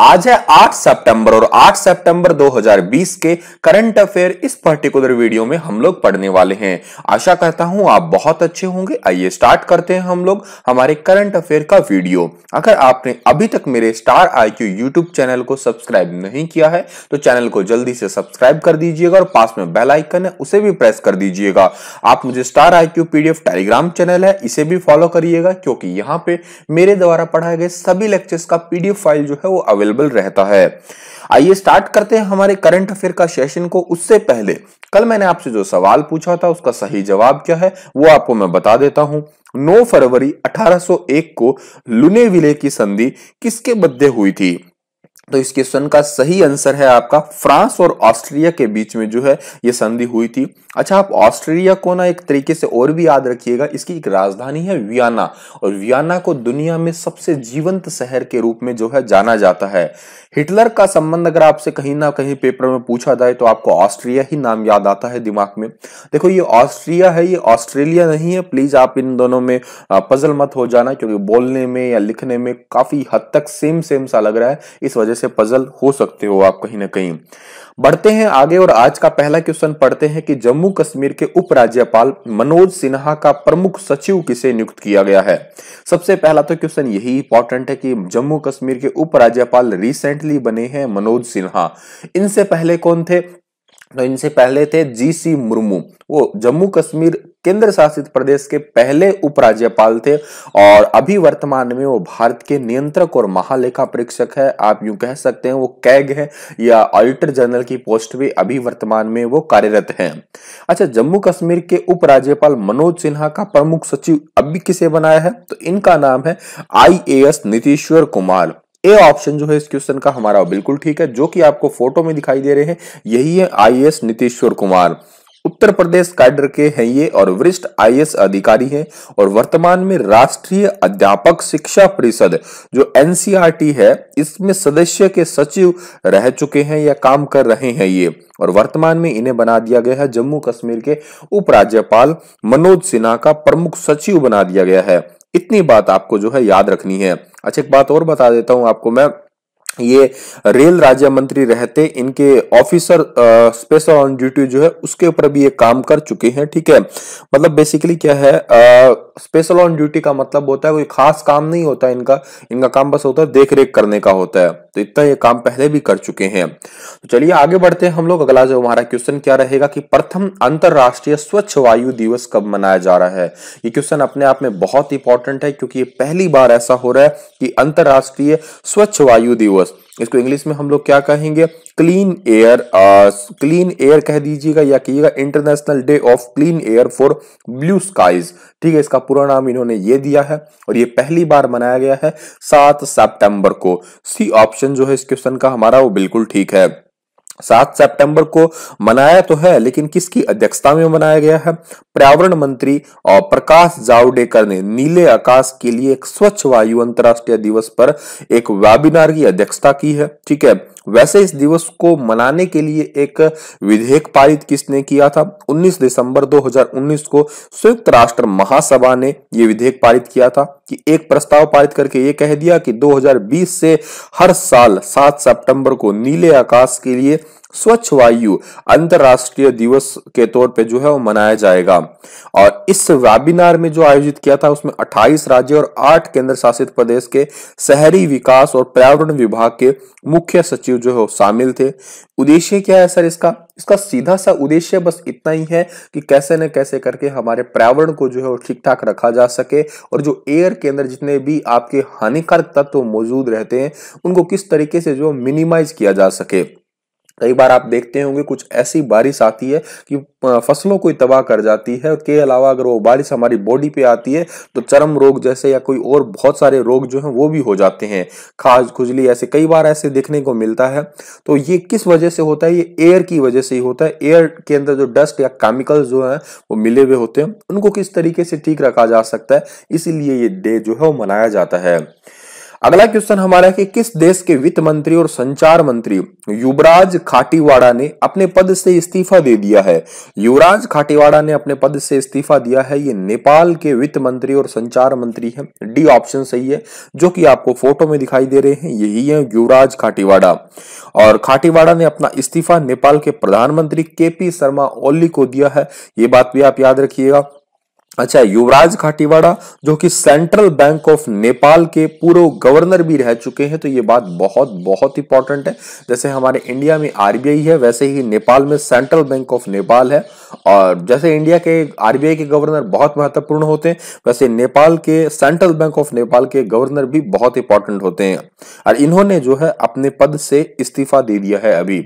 आज है 8 सितंबर और 8 सितंबर 2020 के करंट अफेयर इस पर्टिकुलर वीडियो में हम लोग पढ़ने वाले हैं आशा करता हूं आप बहुत अच्छे होंगे आइए स्टार्ट करते हैं हम लोग हमारे करंट अफेयर का वीडियो अगर आपने अभी तक मेरे star I Q YouTube channel को सब्सक्राइब नहीं किया है तो चैनल को जल्दी से सब्सक्राइब कर दीजिएगा और पास में बेलाइकन है उसे भी प्रेस कर दीजिएगा आप मुझे star I Q PDF Telegram channel है इसे भी फॉलो करिएगा क्योंकि यहाँ पे मेरे द्वारा पढ़ाए गए सभी लेक्चर्स का पीडीएफ फाइल जो है वो अवेलेबल अवेलेबल रहता है आइए स्टार्ट करते हैं हमारे करंट अफेयर का सेशन को उससे पहले कल मैंने आपसे जो सवाल पूछा था उसका सही जवाब क्या है वो आपको मैं बता देता हूं 9 फरवरी 1801 को लुनेविले की संधि किसके मध्य हुई थी तो इस क्वेश्चन का सही आंसर है आपका फ्रांस और ऑस्ट्रिया के बीच में जो है ये संधि हुई थी अच्छा आप ऑस्ट्रिया को ना एक तरीके से और भी याद रखिएगा इसकी एक राजधानी है वियना और वियना को दुनिया में सबसे जीवंत शहर के रूप में जो है जाना जाता है हिटलर का संबंध अगर आपसे कहीं ना कहीं पेपर में पूछा जाए तो आपको ऑस्ट्रिया ही नाम याद आता है दिमाग में देखो ये ऑस्ट्रिया है ये ऑस्ट्रेलिया नहीं है प्लीज आप इन दोनों में पजल मत हो जाना क्योंकि बोलने में या लिखने में काफी हद तक सेम सेम सा लग रहा है इस वजह वजह से पजल हो सकते हो आप कहीं ना कहीं बढ़ते हैं आगे और आज का पहला क्वेश्चन पढ़ते हैं कि जम्मू कश्मीर के उपराज्यपाल मनोज सिन्हा का प्रमुख सचिव किसे नियुक्त किया गया है सबसे पहला तो क्वेश्चन यही इंपॉर्टेंट है कि जम्मू कश्मीर के उपराज्यपाल रिसेंटली बने हैं मनोज सिन्हा इनसे पहले कौन थे तो इनसे पहले थे जीसी मुर्मू वो जम्मू कश्मीर केंद्र शासित प्रदेश के पहले उपराज्यपाल थे और अभी वर्तमान में वो भारत के नियंत्रक और महालेखा परीक्षक है आप यूं कह सकते हैं वो कैग है या ऑडिटर जनरल की पोस्ट भी अभी वर्तमान में वो कार्यरत हैं अच्छा जम्मू कश्मीर के उपराज्यपाल मनोज सिन्हा का प्रमुख सचिव अभी किसे बनाया है तो इनका नाम है आई नीतीश्वर कुमार ए ऑप्शन जो है इस क्वेश्चन का हमारा बिल्कुल ठीक है जो कि आपको फोटो में दिखाई दे रहे हैं यही है आई नीतीश्वर कुमार उत्तर प्रदेश कैडर के हैं ये और वरिष्ठ आई अधिकारी हैं और वर्तमान में राष्ट्रीय अध्यापक शिक्षा परिषद जो एन है इसमें सदस्य के सचिव रह चुके हैं या काम कर रहे हैं ये और वर्तमान में इन्हें बना दिया गया है जम्मू कश्मीर के उपराज्यपाल मनोज सिन्हा का प्रमुख सचिव बना दिया गया है इतनी बात आपको जो है याद रखनी है अच्छा एक बात और बता देता हूं आपको मैं ये रेल राज्य मंत्री रहते इनके ऑफिसर स्पेशल ऑन ड्यूटी जो है उसके ऊपर भी ये काम कर चुके हैं ठीक है मतलब बेसिकली क्या है स्पेशल ऑन ड्यूटी का मतलब होता है कोई खास काम नहीं होता इनका इनका काम बस होता है देख रेख करने का होता है तो इतना ये काम पहले भी कर चुके हैं तो चलिए आगे बढ़ते हैं हम लोग अगला जो हमारा क्वेश्चन क्या रहेगा कि प्रथम अंतरराष्ट्रीय स्वच्छ वायु दिवस कब मनाया जा रहा है ये क्वेश्चन अपने आप में बहुत इंपॉर्टेंट है क्योंकि ये पहली बार ऐसा हो रहा है कि अंतरराष्ट्रीय स्वच्छ वायु दिवस बस इसको इंग्लिश में हम लोग क्या कहेंगे क्लीन एयर क्लीन एयर कह दीजिएगा या कहिएगा International Day of Clean Air for Blue Skies ठीक है इसका पूरा नाम इन्होंने ये दिया है और ये पहली बार मनाया गया है सात सेप्टेम्बर को सी ऑप्शन जो है इस क्वेश्चन का हमारा वो बिल्कुल ठीक है सात सितंबर को मनाया तो है लेकिन किसकी अध्यक्षता में मनाया गया है पर्यावरण मंत्री और प्रकाश जावड़ेकर ने नीले आकाश के लिए एक स्वच्छ वायु अंतर्राष्ट्रीय दिवस पर एक वेबिनार की अध्यक्षता की है ठीक है वैसे इस दिवस को मनाने के लिए एक विधेयक पारित किसने किया था 19 दिसंबर 2019 को संयुक्त राष्ट्र महासभा ने यह विधेयक पारित किया था कि एक प्रस्ताव पारित करके ये कह दिया कि 2020 से हर साल 7 सितंबर को नीले आकाश के लिए स्वच्छ वायु अंतरराष्ट्रीय दिवस के तौर पे जो है वो मनाया जाएगा और इस वेबिनार में जो आयोजित किया था उसमें 28 राज्य और 8 केंद्र शासित प्रदेश के शहरी विकास और पर्यावरण विभाग के मुख्य सचिव जो है शामिल थे उद्देश्य क्या है सर इसका इसका सीधा सा उद्देश्य बस इतना ही है कि कैसे न कैसे करके हमारे पर्यावरण को जो है वो ठीक ठाक रखा जा सके और जो एयर के अंदर जितने भी आपके हानिकारक तत्व तो मौजूद रहते हैं उनको किस तरीके से जो मिनिमाइज किया जा सके कई बार आप देखते होंगे कुछ ऐसी बारिश आती है कि फसलों को तबाह कर जाती है के अलावा अगर वो बारिश हमारी बॉडी पे आती है तो चरम रोग जैसे या कोई और बहुत सारे रोग जो हैं वो भी हो जाते हैं खाज खुजली ऐसे कई बार ऐसे देखने को मिलता है तो ये किस वजह से होता है ये एयर की वजह से ही होता है एयर के अंदर जो डस्ट या केमिकल जो है वो मिले हुए होते हैं उनको किस तरीके से ठीक रखा जा सकता है इसीलिए ये डे जो है वो मनाया जाता है अगला क्वेश्चन हमारा है कि किस देश के वित्त मंत्री और संचार मंत्री युवराज खाटीवाड़ा ने अपने पद से इस्तीफा दे दिया है युवराज खाटीवाड़ा ने अपने पद से इस्तीफा दिया है ये नेपाल के वित्त मंत्री और संचार मंत्री है डी ऑप्शन सही है जो कि आपको फोटो में दिखाई दे रहे हैं यही है युवराज खाटीवाड़ा और खाटीवाड़ा ने अपना इस्तीफा नेपाल के प्रधानमंत्री के शर्मा ओली को दिया है ये बात भी आप याद रखिएगा अच्छा युवराज खाटीवाड़ा जो कि सेंट्रल बैंक ऑफ नेपाल के पूर्व गवर्नर भी रह चुके हैं तो ये बात बहुत बहुत इंपॉर्टेंट है जैसे हमारे इंडिया में आरबीआई है वैसे ही नेपाल में सेंट्रल बैंक ऑफ नेपाल है और जैसे इंडिया के आरबीआई के गवर्नर बहुत महत्वपूर्ण होते हैं वैसे नेपाल के सेंट्रल बैंक ऑफ नेपाल के गवर्नर भी बहुत इंपॉर्टेंट होते हैं और इन्होंने जो है अपने पद से इस्तीफा दे दिया है अभी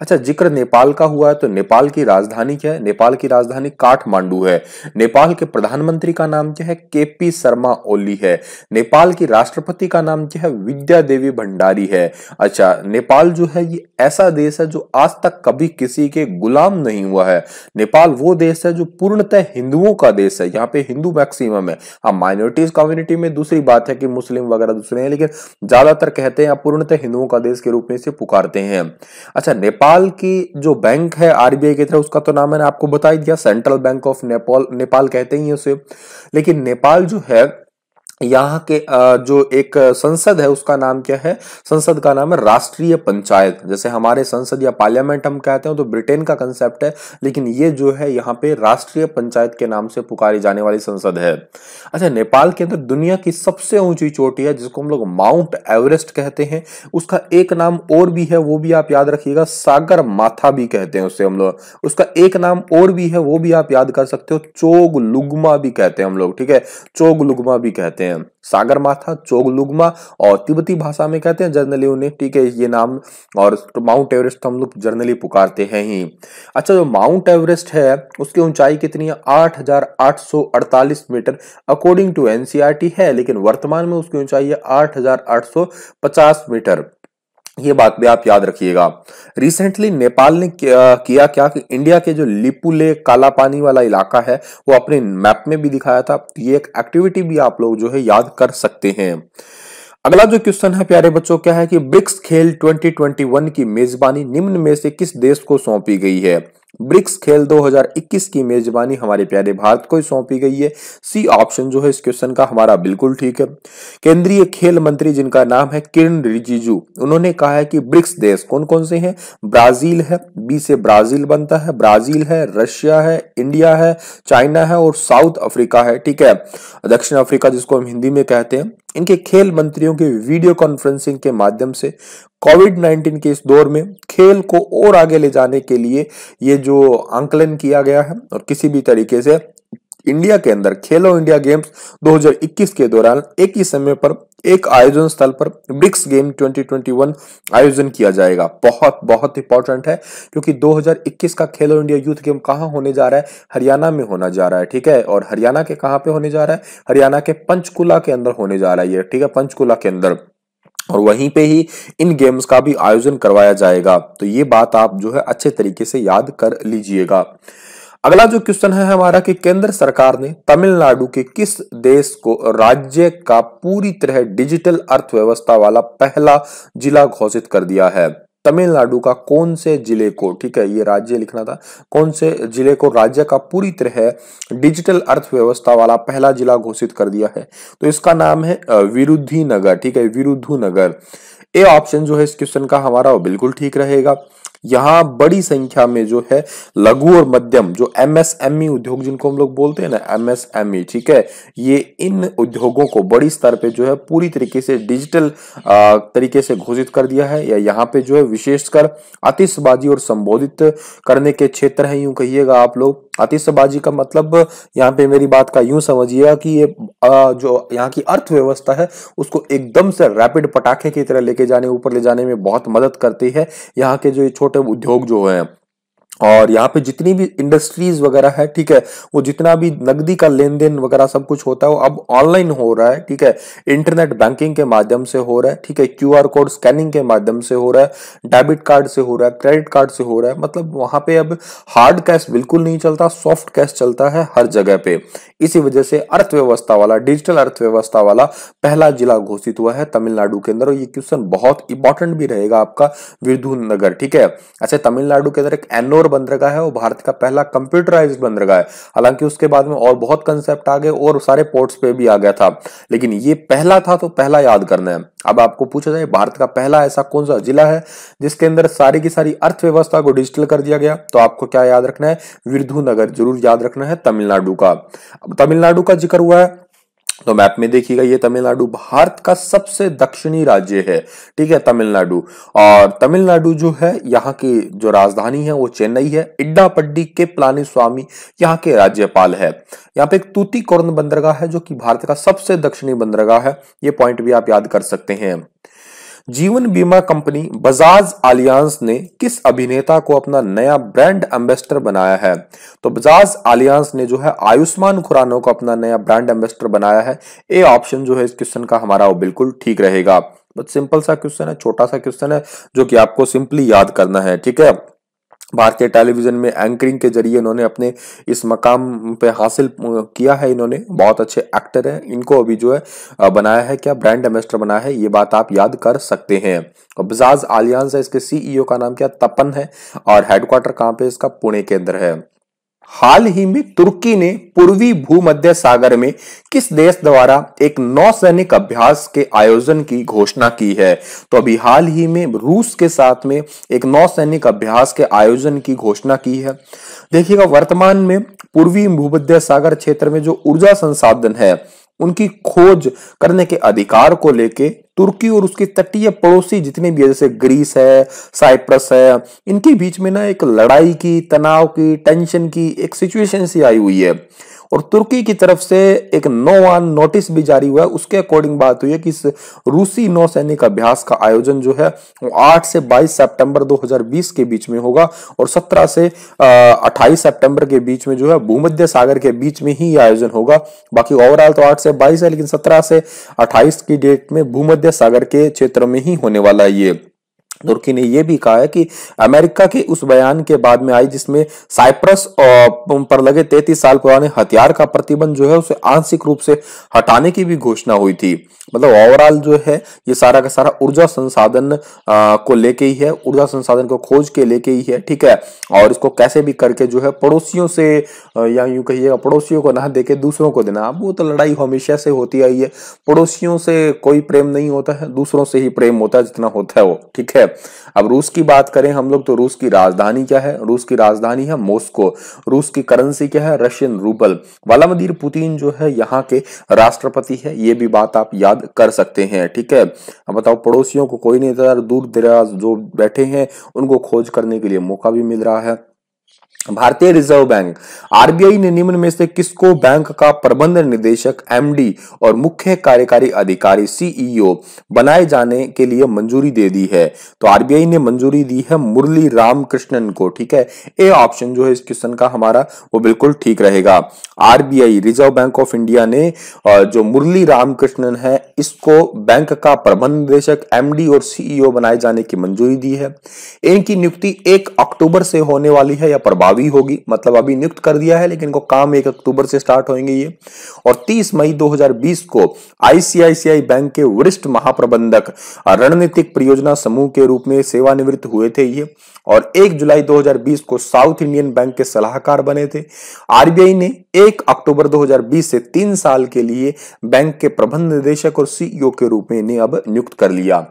अच्छा जिक्र नेपाल का हुआ है तो नेपाल की राजधानी क्या है नेपाल की राजधानी काठमांडू है नेपाल के प्रधानमंत्री का नाम जो है केपी शर्मा ओली है नेपाल की राष्ट्रपति का नाम जो है विद्या देवी भंडारी है अच्छा नेपाल जो है ये ऐसा देश है जो आज तक कभी किसी के गुलाम नहीं हुआ है नेपाल वो देश है जो पूर्णतः हिंदुओं का देश है यहाँ पे हिंदू मैक्सिमम है हाँ माइनॉरिटीज कम्युनिटी में दूसरी बात है कि मुस्लिम वगैरह दूसरे हैं लेकिन ज्यादातर कहते हैं पूर्णतः हिंदुओं का देश के रूप में इसे पुकारते हैं अच्छा नेपाल की जो बैंक है आरबीआई की तरफ उसका तो नाम मैंने आपको बता ही दिया Central Bank of Nepal Nepal कहते हैं नहीं है उसे लेकिन नेपाल जो है यहाँ के जो एक संसद है उसका नाम क्या है संसद का नाम है राष्ट्रीय पंचायत जैसे हमारे संसद या पार्लियामेंट हम कहते हैं तो ब्रिटेन का कंसेप्ट है लेकिन ये जो है यहाँ पे राष्ट्रीय पंचायत के नाम से पुकारी जाने वाली संसद है अच्छा नेपाल के अंदर दुनिया की सबसे ऊंची चोटी है जिसको हम लोग माउंट एवरेस्ट कहते हैं उसका एक नाम और भी है वो भी आप याद रखिएगा सागर माथा भी कहते हैं उससे हम लोग उसका एक नाम और भी है वो भी आप याद कर सकते हो चोग लुगमा भी कहते हैं हम लोग ठीक है चोग लुगमा भी कहते हैं हैं सागर माथा चोगलुगमा और तिब्बती भाषा में कहते हैं जर्नली उन्हें ठीक है ये नाम और माउंट एवरेस्ट हम लोग जर्नली पुकारते हैं ही अच्छा जो माउंट एवरेस्ट है उसकी ऊंचाई कितनी है 8,848 मीटर अकॉर्डिंग टू एनसीईआरटी है लेकिन वर्तमान में उसकी ऊंचाई है आठ मीटर ये बात भी आप याद रखिएगा रिसेंटली नेपाल ने किया क्या कि इंडिया के जो लिपुले काला पानी वाला इलाका है वो अपने मैप में भी दिखाया था ये एक एक्टिविटी भी आप लोग जो है याद कर सकते हैं अगला जो क्वेश्चन है प्यारे बच्चों क्या है कि ब्रिक्स खेल 2021 की मेजबानी निम्न में से किस देश को सौंपी गई है ब्रिक्स खेल 2021 की मेजबानी हमारे प्यारे भारत को सौंपी गई है सी ऑप्शन जो है इस क्वेश्चन का हमारा बिल्कुल ठीक है केंद्रीय खेल मंत्री जिनका नाम है किरण रिजिजू उन्होंने कहा है कि ब्रिक्स देश कौन कौन से हैं ब्राजील है बी से ब्राजील बनता है ब्राजील है रशिया है इंडिया है चाइना है और साउथ अफ्रीका है ठीक है दक्षिण अफ्रीका जिसको हम हिंदी में कहते हैं इनके खेल मंत्रियों के वीडियो कॉन्फ्रेंसिंग के माध्यम से कोविड 19 के इस दौर में खेल को और आगे ले जाने के लिए ये जो आंकलन किया गया है और किसी भी तरीके से इंडिया के अंदर खेलो इंडिया गेम्स 2021 के दौरान एक ही समय पर एक आयोजन स्थल पर ब्रिक्स गेम 2021 आयोजन किया जाएगा बहुत बहुत इंपॉर्टेंट है क्योंकि 2021 का खेलो इंडिया यूथ गेम कहां होने जा रहा है हरियाणा में होना जा रहा है ठीक है और हरियाणा के कहाँ पे होने जा रहा है हरियाणा के पंचकुला के अंदर होने जा रहा है ठीक है पंचकुला के अंदर और वहीं पे ही इन गेम्स का भी आयोजन करवाया जाएगा तो ये बात आप जो है अच्छे तरीके से याद कर लीजिएगा अगला जो क्वेश्चन है हमारा कि केंद्र सरकार ने तमिलनाडु के किस देश को राज्य का पूरी तरह डिजिटल अर्थव्यवस्था वाला पहला जिला घोषित कर दिया है तमिलनाडु का कौन से जिले को ठीक है ये राज्य लिखना था कौन से जिले को राज्य का पूरी तरह डिजिटल अर्थव्यवस्था वाला पहला जिला घोषित कर दिया है तो इसका नाम है विरुद्धी नगर ठीक है विरुद्धु नगर ए ऑप्शन जो है इस क्वेश्चन का हमारा बिल्कुल ठीक रहेगा यहाँ बड़ी संख्या में जो है लघु और मध्यम जो एमएसएमई e उद्योग जिनको हम लोग बोलते हैं ना एमएसएमई e, ठीक है ये इन उद्योगों को बड़ी स्तर पे जो है पूरी तरीके से डिजिटल तरीके से घोषित कर दिया है या यहाँ पे जो है विशेषकर आतिशबाजी और संबोधित करने के क्षेत्र है यूं कहिएगा आप लोग आतिशबाजी का मतलब यहाँ पे मेरी बात का यूं समझिए कि ये जो यहाँ की अर्थव्यवस्था है उसको एकदम से रैपिड पटाखे की तरह लेके जाने ऊपर ले जाने में बहुत मदद करती है यहाँ के जो ये छोटे उद्योग जो है और यहाँ पे जितनी भी इंडस्ट्रीज वगैरह है ठीक है वो जितना भी नकदी का लेन देन वगैरह सब कुछ होता है वो अब ऑनलाइन हो रहा है ठीक है इंटरनेट बैंकिंग के माध्यम से हो रहा है ठीक है क्यूआर कोड स्कैनिंग के माध्यम से हो रहा है डेबिट कार्ड से हो रहा है क्रेडिट कार्ड से हो रहा है मतलब वहां पे अब हार्ड कैश बिल्कुल नहीं चलता सॉफ्ट कैश चलता है हर जगह पे इसी वजह से अर्थव्यवस्था वाला डिजिटल अर्थव्यवस्था वाला पहला जिला घोषित हुआ है तमिलनाडु के अंदर और ये क्वेश्चन बहुत इंपॉर्टेंट भी रहेगा आपका विरधु नगर ठीक है अच्छा तमिलनाडु के अंदर एक एनोर इंदौर बंदरगाह है वो भारत का पहला कंप्यूटराइज्ड बंदरगाह है हालांकि उसके बाद में और बहुत कंसेप्ट आ गए और सारे पोर्ट्स पे भी आ गया था लेकिन ये पहला था तो पहला याद करना है अब आपको पूछा जाए भारत का पहला ऐसा कौन सा जिला है जिसके अंदर सारी की सारी अर्थव्यवस्था को डिजिटल कर दिया गया तो आपको क्या याद रखना है विरधु नगर जरूर याद रखना है तमिलनाडु का अब तमिलनाडु का जिक्र हुआ है तो मैप में देखिएगा ये तमिलनाडु भारत का सबसे दक्षिणी राज्य है ठीक है तमिलनाडु और तमिलनाडु जो है यहाँ की जो राजधानी है वो चेन्नई है इड्डापड्डी के प्लानी स्वामी यहाँ के राज्यपाल है यहाँ पे एक तूती बंदरगाह है जो कि भारत का सबसे दक्षिणी बंदरगाह है ये पॉइंट भी आप याद कर सकते हैं जीवन बीमा कंपनी बजाज आलियांस ने किस अभिनेता को अपना नया ब्रांड एम्बेसडर बनाया है तो बजाज आलियांस ने जो है आयुष्मान खुराना को अपना नया ब्रांड एम्बेसडर बनाया है ए ऑप्शन जो है इस क्वेश्चन का हमारा वो बिल्कुल ठीक रहेगा बहुत सिंपल सा क्वेश्चन है छोटा सा क्वेश्चन है जो कि आपको सिंपली याद करना है ठीक है भारतीय टेलीविजन में एंकरिंग के जरिए इन्होंने अपने इस मकाम पे हासिल किया है इन्होंने बहुत अच्छे एक्टर हैं इनको अभी जो है बनाया है क्या ब्रांड एम्बेस्टर बनाया है ये बात आप याद कर सकते हैं और बजाज आलियांस है इसके सीईओ e का नाम क्या तपन है और हेडक्वार्टर कहाँ पे इसका पुणे केंद्र है हाल ही में तुर्की ने पूर्वी भूमध्य सागर में किस देश द्वारा एक नौसैनिक अभ्यास के आयोजन की घोषणा की है तो अभी हाल ही में रूस के साथ में एक नौसैनिक अभ्यास के आयोजन की घोषणा की है देखिएगा वर्तमान में पूर्वी भूमध्य सागर क्षेत्र में जो ऊर्जा संसाधन है उनकी खोज करने के अधिकार को लेके तुर्की और उसके तटीय पड़ोसी जितने भी है जैसे ग्रीस है साइप्रस है इनके बीच में ना एक लड़ाई की तनाव की टेंशन की एक सिचुएशन सी आई हुई है और तुर्की की तरफ से एक नो वन नोटिस भी जारी हुआ है उसके अकॉर्डिंग बात हुई है कि इस रूसी नौसैनिक अभ्यास का आयोजन जो है वो 8 से 22 सितंबर 2020 के बीच में होगा और 17 से 28 सितंबर के बीच में जो है भूमध्य सागर के बीच में ही आयोजन होगा बाकी ओवरऑल तो आठ से बाईस है लेकिन सत्रह से अट्ठाईस की डेट में भूमध्य सागर के क्षेत्र में ही होने वाला है ये तुर्की ने यह भी कहा है कि अमेरिका के उस बयान के बाद में आई जिसमें साइप्रस पर लगे तैतीस साल पुराने हथियार का प्रतिबंध जो है उसे आंशिक रूप से हटाने की भी घोषणा हुई थी मतलब ओवरऑल जो है ये सारा का सारा ऊर्जा संसाधन को लेके ही है ऊर्जा संसाधन को खोज के लेके ही है ठीक है और इसको कैसे भी करके जो है पड़ोसियों से या यूं कहिएगा पड़ोसियों को ना देके दूसरों को देना अब वो तो लड़ाई हमेशा से होती आई है पड़ोसियों से कोई प्रेम नहीं होता है दूसरों से ही प्रेम होता है जितना होता है वो ठीक है है अब रूस की बात करें हम लोग तो रूस की राजधानी क्या है रूस की राजधानी है मॉस्को रूस की करेंसी क्या है रशियन रूबल वालामदीर पुतिन जो है यहाँ के राष्ट्रपति है ये भी बात आप याद कर सकते हैं ठीक है अब बताओ पड़ोसियों को कोई नहीं दूर दराज जो बैठे हैं उनको खोज करने के लिए मौका भी मिल रहा है भारतीय रिजर्व बैंक आरबीआई ने निम्न में से किसको बैंक का प्रबंध निदेशक एमडी और मुख्य कार्यकारी अधिकारी सीईओ e बनाए जाने के लिए मंजूरी दे दी है तो आरबीआई ने मंजूरी दी है मुरली रामकृष्णन को ठीक है ए ऑप्शन जो है इस क्वेश्चन का हमारा वो बिल्कुल ठीक रहेगा RBI Reserve Bank of India ने जो मुरली रामकृष्णन है इसको बैंक का प्रबंध निदेशक एमडी और सीईओ e बनाए जाने की मंजूरी दी है इनकी नियुक्ति एक अक्टूबर से होने वाली है या प्रभावी होगी मतलब अभी नियुक्त कर दिया है लेकिन इनको काम एक अक्टूबर से स्टार्ट होंगे ये और 30 मई 2020 को आईसीआईसीआई बैंक के वरिष्ठ महाप्रबंधक रणनीतिक परियोजना समूह के रूप में सेवानिवृत्त हुए थे ये और 1 जुलाई 2020 को साउथ इंडियन बैंक के सलाहकार बने थे आरबीआई ने 1 अक्टूबर 2020 से तीन साल के लिए बैंक के प्रबंध निदेशक और सीईओ के रूप में इन्हें अब नियुक्त कर लिया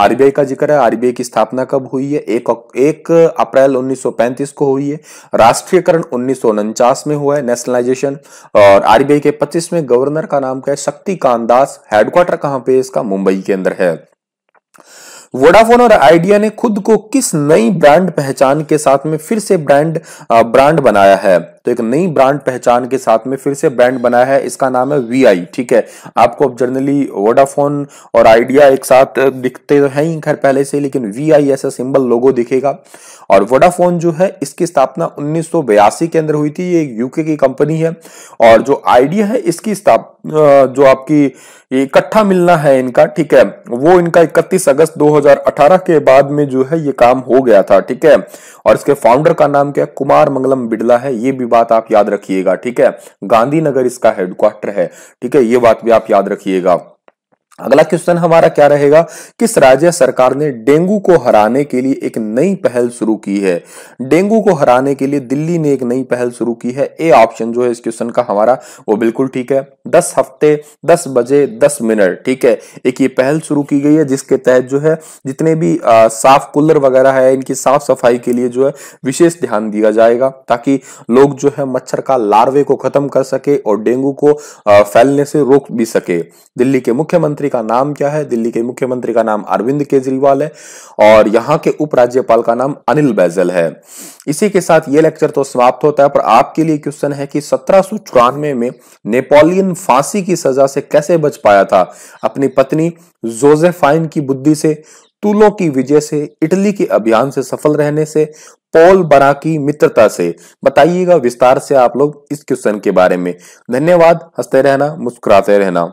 आरबीआई का जिक्र है आरबीआई की स्थापना कब हुई है एक, एक अप्रैल 1935 को हुई है राष्ट्रीयकरण उन्नीस में हुआ है नेशनलाइजेशन और आरबीआई के 25 में गवर्नर का नाम क्या है शक्तिकांत दास हेडक्वार्टर कहां पे इसका मुंबई के अंदर है वोडाफोन और आइडिया ने खुद को किस नई ब्रांड पहचान के साथ में फिर से ब्रांड ब्रांड बनाया है तो एक नई ब्रांड पहचान के साथ में फिर से ब्रांड बनाया है इसका नाम है वी ठीक है आपको अब जनरली वोडाफोन और आइडिया एक साथ दिखते तो है ही घर पहले से लेकिन वी आई ऐसा सिंबल लोगो दिखेगा और वोडाफोन जो है इसकी स्थापना उन्नीस के अंदर हुई थी ये यूके की कंपनी है और जो आइडिया है इसकी स्थापना जो आपकी इकट्ठा मिलना है इनका ठीक है वो इनका 31 अगस्त 2018 के बाद में जो है ये काम हो गया था ठीक है और इसके फाउंडर का नाम क्या कुमार मंगलम बिड़ला है ये भी बात आप याद रखिएगा ठीक है गांधीनगर इसका हेडक्वार्टर है ठीक है ये बात भी आप याद रखिएगा अगला क्वेश्चन हमारा क्या रहेगा किस राज्य सरकार ने डेंगू को हराने के लिए एक नई पहल शुरू की है डेंगू को हराने के लिए दिल्ली ने एक नई पहल शुरू की है ए ऑप्शन जो है इस क्वेश्चन का हमारा वो बिल्कुल ठीक है दस हफ्ते दस बजे दस मिनट ठीक है एक ये पहल शुरू की गई है जिसके तहत जो है जितने भी आ, साफ कूलर वगैरह है इनकी साफ सफाई के लिए जो है विशेष ध्यान दिया जाएगा ताकि लोग जो है मच्छर का लार्वे को खत्म कर सके और डेंगू को फैलने से रोक भी सके दिल्ली के मुख्यमंत्री मुख्यमंत्री का नाम क्या है दिल्ली के मुख्यमंत्री का नाम अरविंद केजरीवाल है और यहाँ के उपराज्यपाल का नाम अनिल बैजल है इसी के साथ ये लेक्चर तो समाप्त होता है पर आपके लिए क्वेश्चन है कि सत्रह में नेपोलियन फांसी की सजा से कैसे बच पाया था अपनी पत्नी जोजेफाइन की बुद्धि से तुलों की विजय से इटली के अभियान से सफल रहने से पॉल बरा की मित्रता से बताइएगा विस्तार से आप लोग इस क्वेश्चन के बारे में धन्यवाद हंसते रहना मुस्कुराते रहना